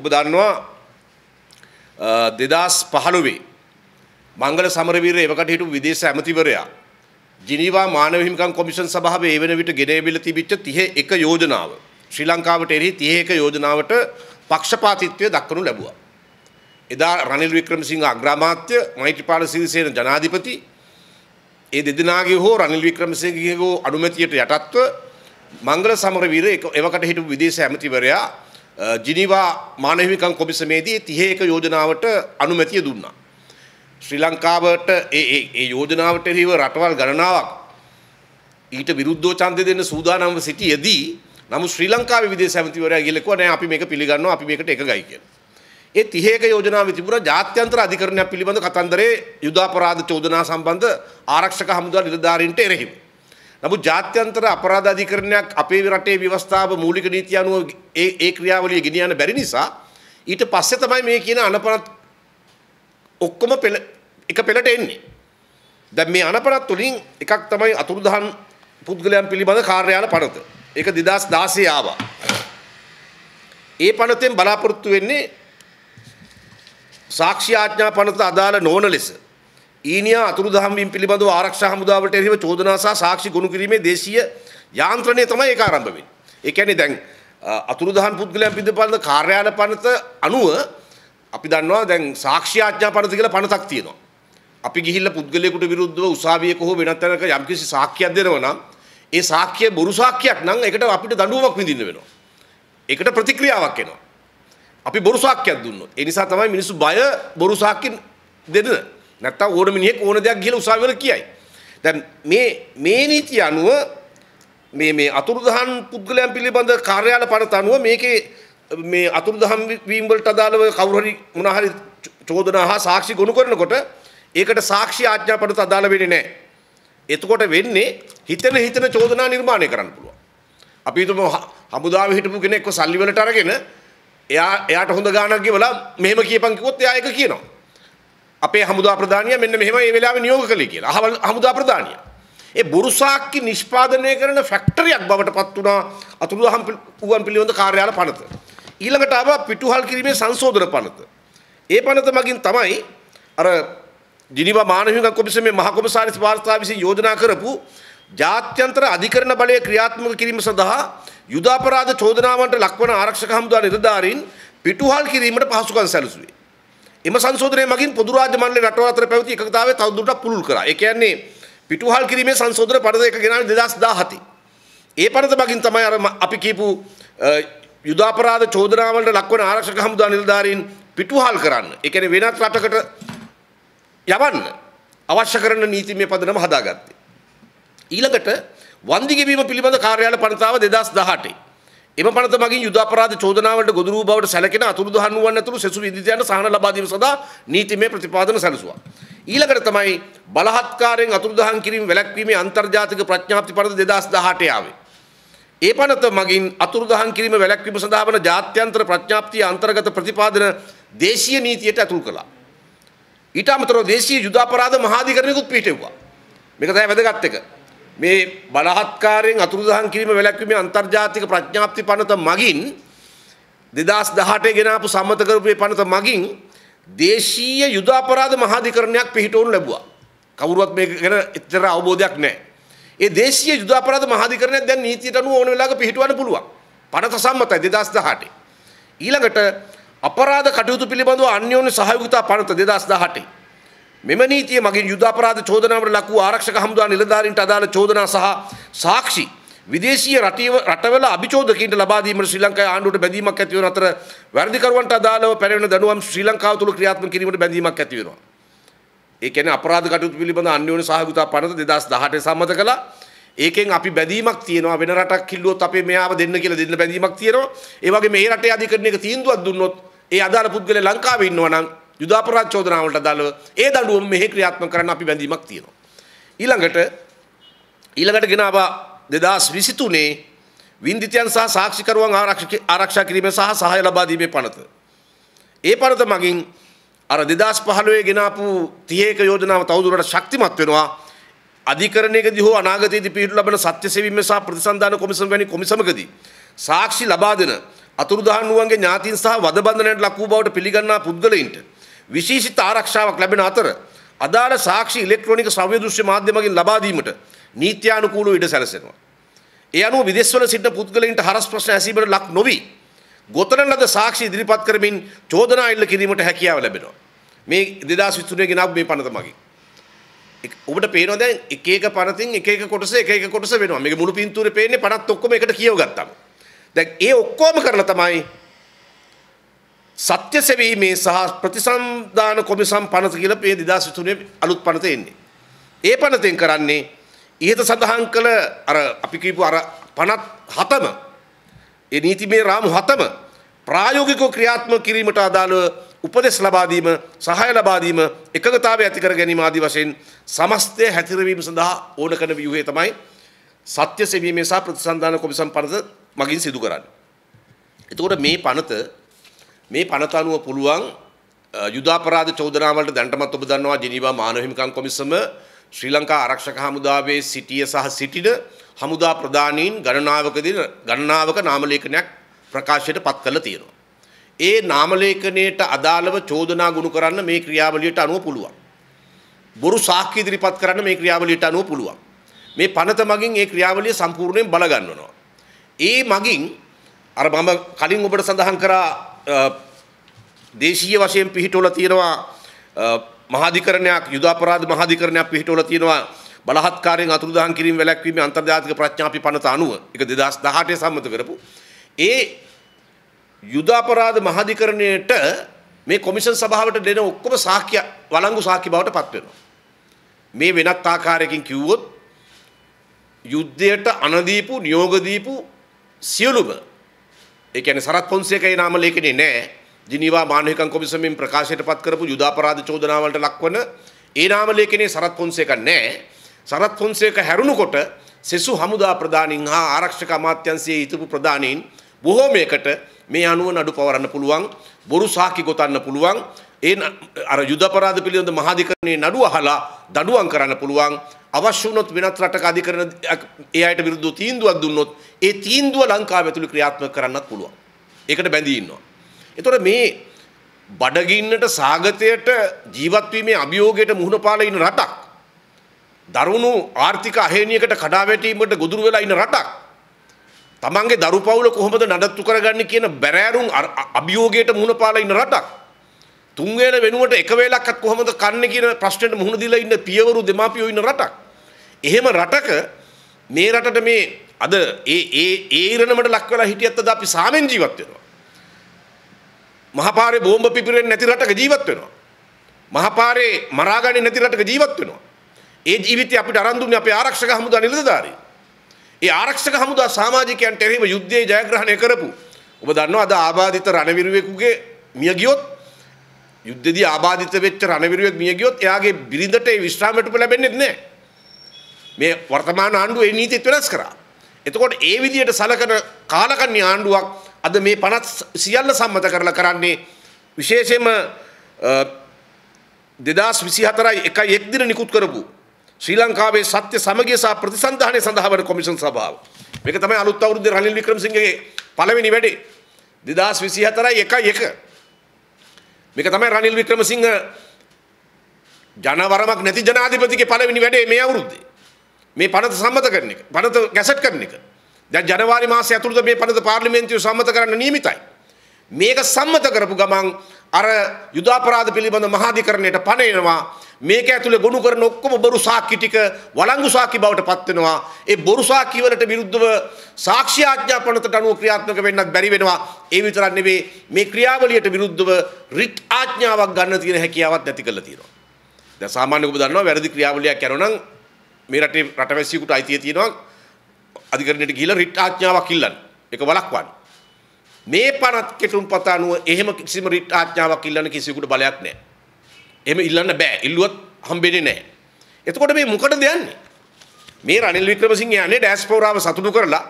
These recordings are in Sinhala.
ඔබ දන්නවා දෙදස් පහළුවේ මංගල සමරවීර එවකට හිටු විදේශ ඇමතිවරයා ජිනීවා මානව හිමිකම් කොමිෂන් සභාවේ ඒ වෙන විට ගෙනේවිල තිබිච්ච 31 යෝජනාව ශ්‍රී ලංකාවට එරෙහි 31 යෝජනාවට පක්ෂපාතීත්වය දක්වනු ලැබුවා. එදා රනිල් වික්‍රමසිංහ අග්‍රාමාත්‍ය මෛත්‍රීපාල සිරිසේන ජනාධිපති ඒ දෙදෙනාගේ හෝ රනිල් වික්‍රමසිංහගේ හෝ අනුමැතියට යටත්ව මංගල සමරවීර එවකට හිටපු විදේශ ඇමතිවරයා ජිනිවා මානවහිමිකම් කොමිසමේදී තිහේක යෝජනාවට අනුමැතිය දුන්නා. ශ්‍රී ලංකාවට ඒ යෝජනාවට හිව රටවල් ගණනාවක් ඊට විරුද්ධෝ චන්දය දෙන්න සූදානම්ව සිටියදී නමු ශ්‍රී ලංකාවේ විදේශ ඇමතිවරයා ගිලකුවා නෑ අපි මේක පිළිගන්නවා අපි මේකට එකගයි කියලා. ඒ 30ක යෝජනාවේ තිබුණා ජාත්‍යන්තර අධිකරණයක් පිළිබඳ කතන්දරයේ යුදාපරාධ චෝදනා සම්බන්ධ ආරක්ෂක හමුදා නිලධාරීන්ට එරෙහිව නමුත් ජාත්‍යන්තර අපරාධ අධිකරණයක් අපේ රටේ ව්‍යවස්ථාව මූලික නීති අනුව ඒ ඒ ක්‍රියාවලිය ගෙනියන්න බැරි නිසා ඊට පස්සේ තමයි මේ කියන අනපනත් ඔක්කොම පෙළ එක පෙළට එන්නේ. දැන් මේ අනපනත් වලින් එකක් තමයි අතුරුදහන් පුද්ගලයන් පිළිබඳ කාර්යාල පනත. ඒක 2016 ආවා. ඒ පනතෙන් බලාපොරොත්තු වෙන්නේ සාක්ෂි ආඥා පනත අදාළ නොවන ලෙස ඊනියා අතුරු දහම්වීම් පිළිබඳව ආරක්ෂා හමුදාවට එරෙහිව චෝදනා සහ සාක්ෂි ගොනු කිරීමේ දේශීය යාන්ත්‍රණය තමයි ඒක ආරම්භ වෙන්නේ. ඒ කියන්නේ දැන් අතුරු දහම් පුද්ගලයන් පිළිබඳ කාර්යාල පනත අනුව අපි දන්නවා දැන් සාක්ෂි ආඥා පනත කියලා පනතක් තියෙනවා. අපි ගිහිල්ලා පුද්ගලයෙකුට විරුද්ධව උසාවියක හෝ වෙනත් තැනක යම්කිසි සාක්ෂියක් දෙනවා නම් ඒ සාක්ෂිය බොරු සාක්ෂියක් නම් ඒකට අපිට දඬුවමක් විඳින්න වෙනවා. ඒකට ප්‍රතික්‍රියාවක් එනවා. අපි බොරු සාක්ෂියක් දුන්නොත් ඒ නිසා තමයි මිනිස්සු බය බොරු සාක්ෂි දෙන්න. නැත්තම් ඕන මිනිහෙක් ඕන දෙයක් ගිහලා උසාවි වල කියයි. දැන් මේ මේ නීතිය අනුව මේ මේ අතුරුදහන් පුද්ගලයන් පිළිබඳ කාර්යාල පනත අනුව මේකේ මේ අතුරුදහන් වීම වලට අදාළව කවුරු හරි මොනවා හරි චෝදනා හා සාක්ෂි ගොනු කරනකොට ඒකට සාක්ෂි ආඥා පනත අදාළ වෙන්නේ නැහැ. එතකොට වෙන්නේ හිතන හිතන චෝදනා නිර්මාණය කරන්න පුළුවන්. අපි හිතමු හමුදාවේ හිටපු කෙනෙක්ව සල්ලි වලට අරගෙන එයා එයාට හොඳ ගාණක් ගෙවලා මෙහෙම කියපන් කිව්වොත් එයා ඒක කියනවා. අපේ හමුදා ප්‍රධානිය මෙන්න මෙහෙම මේ වෙලාවේ නියෝග කළේ කියලා. අහවල් හමුදා ප්‍රධානිය. ඒ බොරු සාක්කි නිෂ්පාදනය කරන ෆැක්ටරියක් බවට පත් වුණා අතුරුදහම් වූවන් පිළිබඳ කාර්යාල පනත. ඊළඟට ආවා පිටුහල් කිරීමේ සංශෝධන පනත. ඒ පනත මගින් තමයි අර ජිනීවා මානවික කොමිසමේ මහ කොමසාරිස් වාර්තා විසින් යෝජනා කරපු ජාත්‍යන්තර අධිකරණ බලය ක්‍රියාත්මක කිරීම සඳහා යුද අපරාධ චෝදනාවන්ට ලක්වන ආරක්ෂක හමුදා නිලධාරීන් පිටුහල් කිරීමට පහසුකම් සැලසුවේ. එම සංශෝධනය මගින් පොදු රාජ්‍ය මණ්ඩල රටවල් අතර පැවති එකඟතාවය තවදුරටත් පුළුල් කරා. ඒ කියන්නේ පිටුහල් කිරීමේ සංශෝධන පනත එක ගෙනාවේ 2017. ඒ පනත මගින් තමයි අර අපි කියපු යුදාපරාධ චෝදනාවලට ලක්වන ආරක්ෂක හමුදා නිලධාරීන් පිටුහල් කරන්න. ඒ කියන්නේ වෙනත් රටකට යවන්න අවශ්‍ය කරන නීතිමය පදනම හදාගත්තේ. ඊළඟට වන්දි ගෙවීම පිළිබඳ කාර්යාල පනතාව 2018. එම පනත මගින් යුද අපරාධ චෝදනාවලට ගොදුරු බවට සැලකෙන අතුරුදහන් වූවන් ඇතුළු සෙසු විද්‍යාඥයන්ට සහන ලබා දීම සඳහා නීතිමය ප්‍රතිපාදන සැලසුවා. ඊළඟට තමයි බලහත්කාරයෙන් අතුරුදහන් කිරීම වැළැක්වීමේ අන්තර්ජාතික ප්‍රඥාප්ති පනත 2018 ආවේ. ඒ පනත මගින් අතුරුදහන් කිරීම වැළැක්වීම සඳහා වන ජාත්‍යන්තර ප්‍රඥාප්තිය අන්තර්ගත ප්‍රතිපාදන දේශීය නීතියට ඇතුළු කළා. ඊට අමතරව දේශීය යුද අපරාධ මහාධිකරණයකුත් පිහිටෙව්වා. මේක තමයි වැදගත් එක. මේ බලහත්කාරයෙන් අතුරුදහන් කිරීම වැළැක්වීමේ අන්තර්ජාතික ප්‍රඥාප්ති පනත මගින් 2018 ගෙනාපු සම්මත කරපු පනත මගින් දේශීය යුද අපරාධ මහාධිකරණයක් පිහිටවනු ලැබුවා. කවුරුවත් මේක ගැන එච්චර අවබෝධයක් නැහැ. ඒ දේශීය යුද අපරාධ මහාධිකරණයක් දැන් නීතියට අනුව ඕන වෙලාවක පිහිටවන්න පුළුවන්. පනත සම්මතයි 2018. ඊළඟට අපරාධ කටයුතු පිළිබඳව අන්‍යෝන්‍ය සහයෝගිතා පනත 2018. මෙම නීතිය මගින් යුද අපරාධ චෝදනාවට ලක් වූ ආරක්ෂක හමුදා නිලධාරීන්ට අදාළ චෝදනා සහ සාක්ෂි විදේශීය රටවල අභිචෝදකීන්ට ලබා දීමට ශ්‍රී ලංකාවේ ආණ්ඩුවට බැඳීමක් ඇති වන අතර වැරදිකරුවන්ට අදාළව පැනවෙන දඬුවම් ශ්‍රී ලංකාව තුළ ක්‍රියාත්මක කිරීමට බැඳීමක් ඇති වෙනවා. ඒ කියන්නේ අපරාධ කටයුතු පිළිබඳ අන්‍යෝන්‍ය සහයෝගිතා පනත 2018 සම්මත කළා. ඒකෙන් අපි බැඳීමක් තියෙනවා වෙන රටක් කිල්ලුවොත් අපේ මෙයාව දෙන්න කියලා දෙන්න බැඳීමක් තියෙනවා. ඒ වගේ මේ රටේ අධිකරණයක තීන්දුවක් දුන්නොත් ඒ අදාළ පුද්ගලයා ලංකාවේ ඉන්නවා නම් යුදාපරාධ චෝදනාවලට අදාළව ඒ දඬුවම මෙහි ක්‍රියාත්මක කරන්න අපි බැඳීමක් තියෙනවා. ඊළඟට ඊළඟට ගෙන ආවා 2023 වින්දිතයන් සහ සාක්ෂිකරුවන් ආරක්ෂා කිරීම සහ සහාය ලබා දීමේ පනත. ඒ පනත මගින් අර 2015 ගෙන ආපු 31 යෝජනාව තවදුරටත් ශක්තිමත් වෙනවා. අධිකරණයකදී හෝ අනාගතයේදී පිහිටු ලබන සත්‍ය සෙවීම සහ ප්‍රතිසන්දාන කොමිසම වැනි කොමිසමකදී සාක්ෂි ලබා දෙන අතුරුදහන් වූවන්ගේ ඥාතීන් සහ වදබන්ධනයට ලක් වූ බවට පිළිගන්නා පුද්ගලයින්ට විශේෂිත ආරක්ෂාවක් ලැබෙන අතර අදාළ සාක්ෂි ඉලෙක්ට්‍රොනික ශ්‍රව්‍ය දෘශ්‍ය මාධ්‍යමකින් ලබා දීමට නීත්‍යානුකූලව ඉඩ සැලසෙනවා. ඒ අනුව විදේශවල සිටින පුද්ගලයින්ට හරස් ප්‍රශ්න ඇසීමට ලක් නොවි ගොතන ලද සාක්ෂි ඉදිරිපත් කරමින් චෝදනා එල්ල කිරීමට හැකියාව ලැබෙනවා. මේ 2023 ගෙනාවු මේ පනත මගින්. ඔබට පේනවා දැන් එක එක පනතින් එක එක කොටස එක එක කොටස වෙනවා. මේක මුළු පින්තූරේ පේන්නේ පනත් ඔක්කොම එකට කියව ගත්තම. දැන් ඒ ඔක්කොම කරලා තමයි සත්‍ය සෙවීමේ සහ ප්‍රතිසන්දාන කොමිසම් පනත කියලා මේ 2023 අලුත් පනත එන්නේ. ඒ පනතෙන් කරන්නේ ඊට සඳහන් කළ අර අපි කියපු අර පනත් හතම ඒ නීතිමය රාමු හතම ප්‍රායෝගිකව ක්‍රියාත්මක කිරීමට අදාළව උපදෙස් ලබා දීම, සහාය ලබා දීම, එකඟතාවය ඇති කර ගැනීම ආදී වශයෙන් සමස්තය හැතිරවීම සඳහා ඕන කරන ව්‍යුහය තමයි සත්‍ය සෙවීමේ සහ ප්‍රතිසන්දාන කොමිසම් පනත මගින් සිදු කරන්නේ. එතකොට මේ පනත මේ පනත අනුව පුළුවන් යුදාපරාධ චෝදනා වලට දැනටමත් ඔබ දන්නවා ජිනීවා මානව හිමිකම් කොමිසම ශ්‍රී ලංකා ආරක්ෂක හමුදාවේ සිටිය සහ සිටින හමුදා ප්‍රධානීන් ගණනාවකදී ගණනාවක නාමලේඛනයක් ප්‍රකාශයට පත් කරලා තියෙනවා. ඒ නාමලේඛනයට අදාළව චෝදනා ගොනු කරන්න මේ ක්‍රියාවලියට අනුව පුළුවන්. බොරු සාක්ෂි ඉදිරිපත් කරන්න මේ ක්‍රියාවලියට අනුව පුළුවන්. මේ පනත මගින් මේ ක්‍රියාවලිය සම්පූර්ණයෙන් බල ගන්නවා. ඒ මගින් අර මම කලින් ඔබට සඳහන් කරා දේශීය වශයෙන් පිහිටවල තියෙනවා මහාධිකරණයක් යුද අපරාධ මහාධිකරණයක් පිහිටවල තියෙනවා බලහත්කාරයෙන් අතුරුදහන් කිරීම වැළැක්වීමේ අන්තර්ජාතික ප්‍රඥාපි පනත අනුව ඒක 2018 සම්මත කරපු ඒ යුද අපරාධ මහාධිකරණයට මේ කොමිෂන් සභාවට දෙන ඔක්කොම සාක්ෂි වළංගු සාක්ෂි බවට පත් වෙනවා. මේ වෙනත් ආකාරයකින් කිව්වොත් යුද්ධයට අනදීපු නියෝග දීපු සියලුම ඒ කියන්නේ සරත් පොන්සේකේ නාම ලේඛනේ නෑ. ජිනීවා මානවිකම් කොමිසමෙන් ප්‍රකාශයට පත් කරපු යුදාපරාධ චෝදනාවලට ලක්වන ඒ නාම ලේඛනේ සරත් පොන්සේක නෑ. සරත් පොන්සේක හැරුණකොට සෙසු හමුදා ප්‍රධානින් හා ආරක්ෂක අමාත්‍යංශයේ හිටපු ප්‍රධානීන් බොහෝමයකට මේ අනුව නඩු පවරන්න පුළුවන්, බොරු සාකි ගොතන්න පුළුවන්, ඒ අර යුදපරාධ පිළිබඳ මහාධිකරණයේ නඩු අහලා දඩුවම් කරන්න පුළුවන් අවශ්‍ය වුණොත් වෙනත් රටක අධිකරණ ඒ අයට විරුද්ධව තීන්දුවක් දුන්නොත් ඒ තීන්දුව ලංකාව ඇතුළේ ක්‍රියාත්මක කරන්නත් පුළුවන්. ඒකට බැඳී ඉන්නවා. එතකොට මේ බඩගින්නට සාගතයට ජීවත් වීමේ අභියෝගයට මුහුණ පාලා ඉන්න රටක්. දරුණු ආර්ථික අහේනියකට කඩාවැටීමට ගොදුරු වෙලා ඉන්න රටක්. තමන්ගේ දරු පවුල කොහොමද නඩත්තු කරගන්නේ කියන බැරෑරුම් අභියෝගයට මුහුණ පාලා ඉන්න රටක්. තුන්වැන වෙනුවට එක වේලක්වත් කොහොමද කන්නේ කියන ප්‍රශ්නෙට මුහුණ දීලා ඉන්න පියවරු දෙමාපියෝ ඉන්න රටක්. එහෙම රටක මේ රටට මේ අද ඒ ඒ ඒ ඉරණමට ලක් වෙලා හිටියත් අද අපි සාමෙන් ජීවත් වෙනවා. මහපාරේ බෝම්බ පිපිරෙන්නේ නැති රටක ජීවත් වෙනවා. මහපාරේ මරාගන්නේ නැති රටක ජීවත් වෙනවා. ඒ ජීවිතය අපිට අරන් දුන්නේ අපේ ආරක්ෂක හමුදා නිලධාරීන්. ඒ ආරක්ෂක හමුදා සමාජිකයන්ට එරෙහිව යුද්ධයේ ජයග්‍රහණය කරපු ඔබ දන්නවා අද ආබාධිත රණවිරුවෙකුගේ මිය ගියොත් යුද්ධදී ආබාධිත වෙච්ච රණවිරුවෙක් මිය ගියොත් එයාගේ බිරිඳට ඒ විශ්‍රාමයට ලැබෙන්නේ නැහැ. මේ වර්තමාන ආණ්ඩුව ඒ නීතිත් වෙනස් කරා. එතකොට ඒ විදිහට සලකන කාලකන්ණි ආණ්ඩුවක් අද මේ 50 සියල්ල සම්මත කරලා කරන්නේ විශේෂයෙන්ම 2024 එකයි එක් දින නිකුත් කරපු ශ්‍රී ලංකාවේ සත්‍ය සමගිය සහ ප්‍රතිසන්ධානය සඳහා වන කොමිෂන් සභාව. මේක තමයි අලුත් අවුරුද්දේ රනිල් වික්‍රමසිංහගේ පළවෙනි වැඩේ. 2024 1 1 මේක තමයි රනිල් වික්‍රමසිංහ ජනවරමක් නැති ජනාධිපතිගේ පළවෙනි වැඩේ මේ අවුරුද්දේ. මේ පනත සම්මත කරන එක. පනත ගැසට් කරන එක. දැන් ජනවාරි මාසය ඇතුළත මේ පනත පාර්ලිමේන්තුවේ සම්මත කරන්න නියමිතයි. මේක සම්මත කරපු ගමන් අර යුදාපරාධ පිළිබඳ මහාධිකරණයට පණයනවා මේක ඇතුලේ ගොනු කරන ඔක්කොම බොරු සාක්ෂි ටික වළංගු සාක්ෂි බවට පත් වෙනවා ඒ බොරු සාක්ෂි වලට විරුද්ධව සාක්ෂි ආඥා පනතට අනුව ක්‍රියාත්මක වෙන්නත් බැරි වෙනවා ඒ විතරක් නෙවෙයි මේ ක්‍රියාවලියට විරුද්ධව රිට් ආඥාවක් ගන්න තියෙන හැකියාවක් නැති කරලා තියෙනවා දැන් සාමාන්‍යයෙන් ඔබ දන්නවා වැරදි ක්‍රියාවලියක් කරනවා නම් මේ රටේ රටවැසියෙකුට අයිතිය තියෙනවා අධිකරණයට ගිහිලා රිට් ආඥාවක් ඉල්ලන්න ඒක වළක්වන්න මේ පනත් කෙටුම් පත අනුව එහෙම කිසිම රිට් ආඥාවක් ඉල්ලන්න කිසිවෙකුට බලයක් නැහැ. එහෙම ඉල්ලන්න බෑ. ඉල්ලුවත් හම්බෙන්නේ නැහැ. එතකොට මේ මොකටද යන්නේ? මේ රනිල් වික්‍රමසිංහ යන්නේ ඩෑස්පෝරාව සතුටු කරලා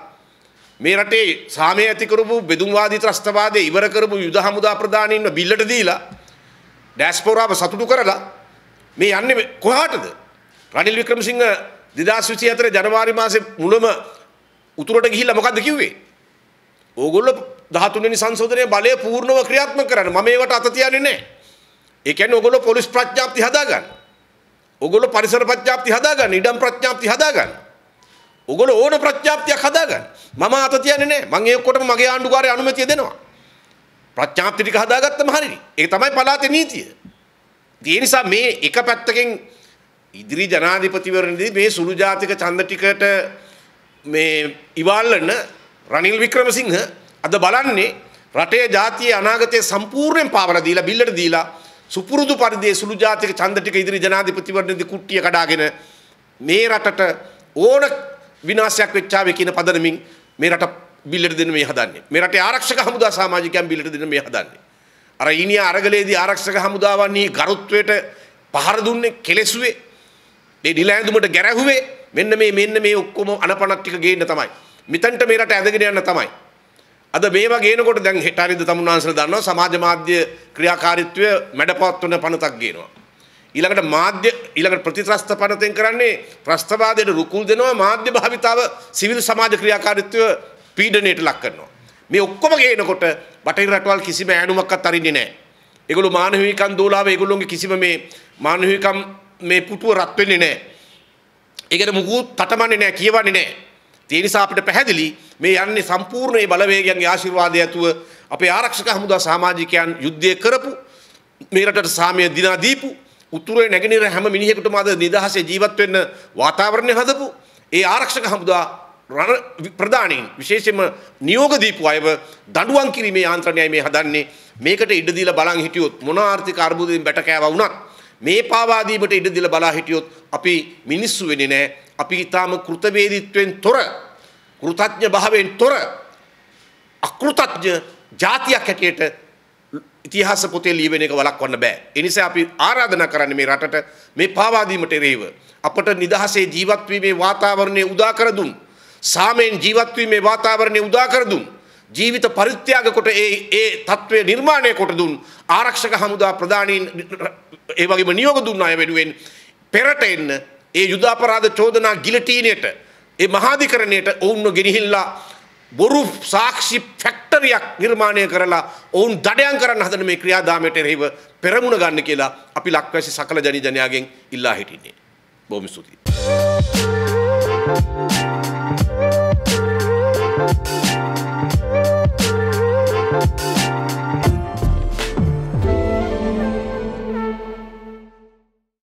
මේ රටේ සාමය ඇති කරපු බෙදුම්වාදී ත්‍රස්තවාදයේ ඉවර කරපු යුද හමුදා ප්‍රධානීන්ව බිල්ලට දීලා ඩෑස්පෝරාව සතුටු කරලා මේ යන්නේ කොහාටද? රනිල් වික්‍රමසිංහ 2024 ජනවාරි මාසේ මුලම උතුරට ගිහිල්ලා මොකද්ද කිව්වේ? ඕගොල්ලෝ 13 වෙනි සංශෝධනයේ බලය පූර්ණව ක්‍රියාත්මක කරන්න. මම ඒවට අත තියන්නේ නැහැ. ඒ කියන්නේ ඕගොල්ලෝ පොලිස් ප්‍රඥාප්ති හදාගන්න. ඕගොල්ලෝ පරිසර ප්‍රඥාප්ති හදාගන්න. ඉඩම් ප්‍රඥාප්ති හදාගන්න. ඕගොල්ලෝ ඕන ප්‍රඥාප්තියක් හදාගන්න. මම අත තියන්නේ නැහැ. මම ඒකකොටම මගේ ආණ්ඩුකාරය අනුමැතිය දෙනවා. ප්‍රඥාප්ති ටික හදාගත්තම හරිනේ. ඒක තමයි පළාතේ නීතිය. ඒ නිසා මේ එක පැත්තකින් ඉදිරි ජනාධිපතිවරණදී මේ සුළු ජාතික ඡන්ද ටිකට මේ ඉවල්න රනිල් වික්‍රමසිංහ අද බලන්නේ රටේ ජාතියේ අනාගතය සම්පූර්ණයෙන් පාවලා දීලා බිල්ලට දීලා සුපුරුදු පරිදි සුළු ජාතික ඡන්ද ටික ඉදිරි ජනාධිපතිවරණයේදී කුට්ටිය කඩාගෙන මේ රටට ඕන විනාශයක් වෙච්චාවේ කියන පදනමින් මේ රට බිල්ලට දෙන මේ හදන්නේ. මේ රටේ ආරක්ෂක හමුදා සමාජිකයන් බිල්ලට දෙන මේ හදන්නේ. අර ඊනියා අරගලේදී ආරක්ෂක හමුදාවන්නේ ගරුත්වයට පහර දුන්නේ කෙලෙසුවේ. මේ නිලැඳුමට ගැරහුවේ මෙන්න මේ මෙන්න මේ ඔක්කොම අනපනක් ටික ගේන්න තමයි. මෙතනට මෙරට ඇදගෙන යන්න තමයි. අද මේවා ගේනකොට දැන් හෙට හරිද තමුන්වහන්සේලා දන්නවා සමාජ මාධ්‍ය ක්‍රියාකාරීත්වය මැඩපවත්වන පනතක් ගේනවා. ඊළඟට මාධ්‍ය ඊළඟට ප්‍රතිත්‍රස්ත පනතෙන් කරන්නේ ප්‍රස්තවාදයට රුකුල් දෙනවා මාධ්‍ය භාවිතාව සිවිල් සමාජ ක්‍රියාකාරීත්වය පීඩණයට ලක් කරනවා. මේ ඔක්කොම ගේනකොට බටහිර රටවල් කිසිම ඈනුමක්වත් අරින්නේ නැහැ. ඒගොල්ලෝ මානවිකම් දෝලාවේ ඒගොල්ලෝගේ කිසිම මේ මානවිකම් මේ පුටුව රත් වෙන්නේ නැහැ. ඒකට මුකුත් පටමන්නේ නැහැ කියවන්නේ නැහැ. ඒ නිසා අපිට පැහැදිලි මේ යන්නේ සම්පූර්ණ බලවේගයන්ගේ ආශිර්වාදය ඇතුව අපේ ආරක්ෂක හමුදා සමාජිකයන් යුද්ධය කරපු මේ රටට සාමය දිනා දීපු උතුරේ නැගෙනහිර හැම මිනිහෙකුටම අද නිදහසේ ජීවත් වෙන්න වාතාවරණය හදපු ඒ ආරක්ෂක හමුදා රණ ප්‍රධානීන් විශේෂයෙන්ම නියෝග දීපු අයව දඬුවම් කිරීමේ යාන්ත්‍රණයයි මේ හදන්නේ මේකට ඉඩ දීලා බලන් හිටියොත් මොන ආර්ථික අර්බුදයෙන් බැටකෑවා වුණත් මේ පාවාදීමට ඉඩ දීලා බලා හිටියොත් අපි මිනිස්සු වෙන්නේ නැහැ. අපි ඊටාම කෘතවේදීත්වයෙන් තොර, කෘතඥ භාවයෙන් තොර අකෘතඥ ජාතියක් හැටියට ඉතිහාස පොතේ ලියවෙන එක වළක්වන්න බෑ. ඒ නිසා අපි ආරාධනා කරන්නේ මේ රටට මේ පාවාදීමට එරෙහිව අපට නිදහසේ ජීවත් වීමේ වාතාවරණය උදා කර දුන්. සාමයෙන් ජීවත් වීමේ වාතාවරණය උදා කර දුන්. ජීවිත පරිත්‍යාග කොට ඒ ඒ తත්වය නිර්මාණය කොට දුන් ආරක්ෂක හමුදා ප්‍රධානීන් ඒ වගේම නියෝග දුන්න අය වෙනුවෙන් පෙරට එන්න ඒ යුද අපරාධ චෝදනා ගිලටීනියට ඒ මහාධිකරණයට ඔවුන්ව ගෙනහිල්ලා බොරු සාක්ෂි ෆැක්ටරියක් නිර්මාණය කරලා ඔවුන් දඩයම් කරන්න හදන මේ ක්‍රියාදාමයට එරෙහිව පෙරමුණ ගන්න කියලා අපි ලක්වැසි සකල ජනි ජනයාගෙන් ඉල්ලා හිටින්නේ. බොහොම ස්තුතියි.